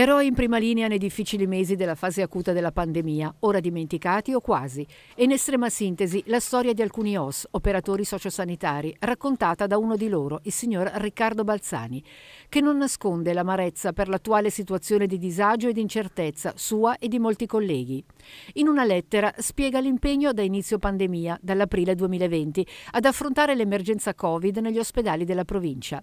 Eroi in prima linea nei difficili mesi della fase acuta della pandemia, ora dimenticati o quasi. E in estrema sintesi la storia di alcuni OS, operatori sociosanitari, raccontata da uno di loro, il signor Riccardo Balzani, che non nasconde l'amarezza per l'attuale situazione di disagio e di incertezza sua e di molti colleghi. In una lettera spiega l'impegno da inizio pandemia, dall'aprile 2020, ad affrontare l'emergenza Covid negli ospedali della provincia.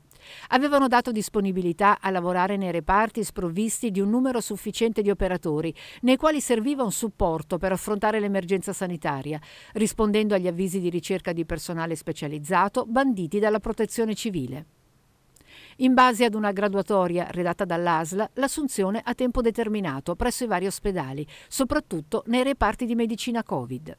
Avevano dato disponibilità a lavorare nei reparti sprovvisti dotati di un numero sufficiente di operatori, nei quali serviva un supporto per affrontare l'emergenza sanitaria, rispondendo agli avvisi di ricerca di personale specializzato banditi dalla protezione civile. In base ad una graduatoria redatta dall'ASL, l'assunzione a tempo determinato presso i vari ospedali, soprattutto nei reparti di medicina Covid.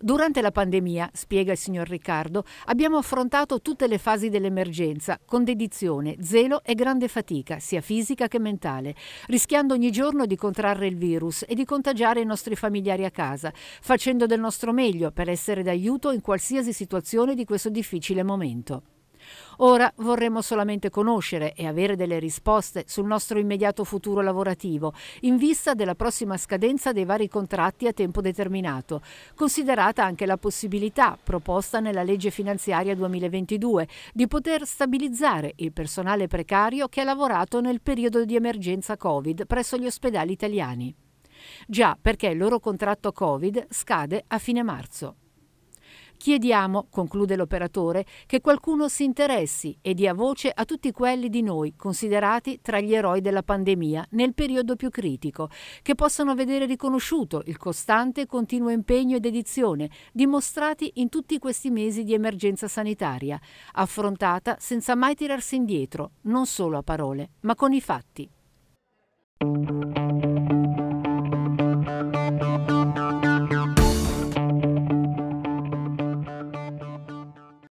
Durante la pandemia, spiega il signor Riccardo, abbiamo affrontato tutte le fasi dell'emergenza con dedizione, zelo e grande fatica, sia fisica che mentale, rischiando ogni giorno di contrarre il virus e di contagiare i nostri familiari a casa, facendo del nostro meglio per essere d'aiuto in qualsiasi situazione di questo difficile momento. Ora vorremmo solamente conoscere e avere delle risposte sul nostro immediato futuro lavorativo in vista della prossima scadenza dei vari contratti a tempo determinato, considerata anche la possibilità proposta nella legge finanziaria 2022 di poter stabilizzare il personale precario che ha lavorato nel periodo di emergenza Covid presso gli ospedali italiani. Già perché il loro contratto Covid scade a fine marzo. Chiediamo, conclude l'operatore, che qualcuno si interessi e dia voce a tutti quelli di noi considerati tra gli eroi della pandemia nel periodo più critico, che possano vedere riconosciuto il costante e continuo impegno e dedizione dimostrati in tutti questi mesi di emergenza sanitaria, affrontata senza mai tirarsi indietro, non solo a parole, ma con i fatti.